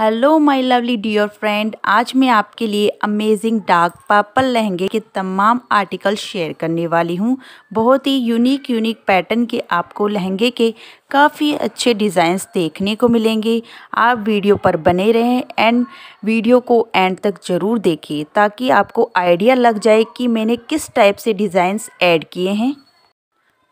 hello my lovely dear friend आज मैं आपके लिए अमेजिंग डार्क पर्पल लहंगे के तमाम आर्टिकल शेयर करने वाली हूँ बहुत ही यूनिक यूनिक पैटर्न के आपको लहंगे के काफ़ी अच्छे डिज़ाइंस देखने को मिलेंगे आप वीडियो पर बने रहें एंड वीडियो को एंड तक ज़रूर देखिए ताकि आपको आइडिया लग जाए कि मैंने किस टाइप से डिज़ाइंस ऐड किए हैं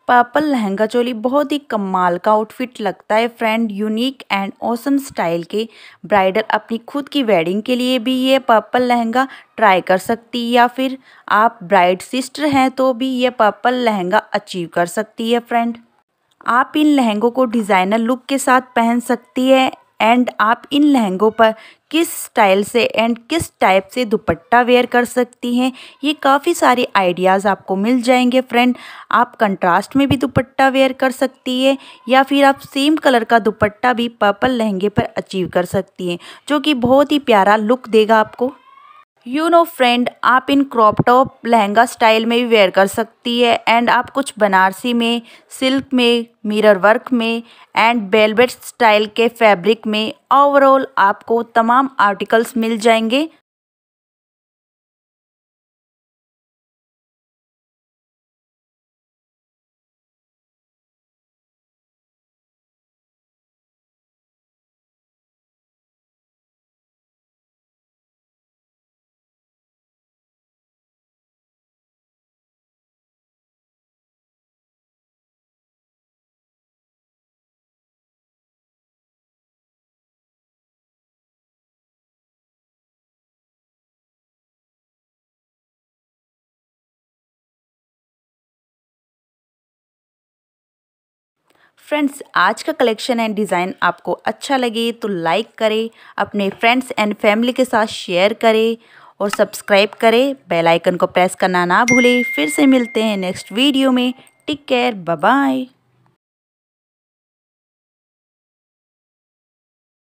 पर्पल लहंगा चोली बहुत ही कमाल का आउटफिट लगता है friend unique and awesome style के ब्राइडल अपनी खुद की वेडिंग के लिए भी ये पर्पल लहंगा ट्राई कर सकती है या फिर आप ब्राइड सिस्टर हैं तो भी ये पर्पल लहंगा अचीव कर सकती है फ्रेंड आप इन लहंगों को डिज़ाइनर लुक के साथ पहन सकती है एंड आप इन लहंगों पर किस स्टाइल से एंड किस टाइप से दुपट्टा वेयर कर सकती हैं ये काफ़ी सारे आइडियाज़ आपको मिल जाएंगे फ्रेंड आप कंट्रास्ट में भी दुपट्टा वेयर कर सकती है या फिर आप सेम कलर का दुपट्टा भी पर्पल लहंगे पर अचीव कर सकती हैं जो कि बहुत ही प्यारा लुक देगा आपको यू नो फ्रेंड आप इन क्रॉप टॉप लहंगा स्टाइल में भी वेयर कर सकती है एंड आप कुछ बनारसी में सिल्क में मिरर वर्क में एंड बेलबेट स्टाइल के फैब्रिक में ओवरऑल आपको तमाम आर्टिकल्स मिल जाएंगे फ्रेंड्स आज का कलेक्शन एंड डिज़ाइन आपको अच्छा लगे तो लाइक करें अपने फ्रेंड्स एंड फैमिली के साथ शेयर करें और सब्सक्राइब करें बेल आइकन को प्रेस करना ना भूलें फिर से मिलते हैं नेक्स्ट वीडियो में टेक केयर बाय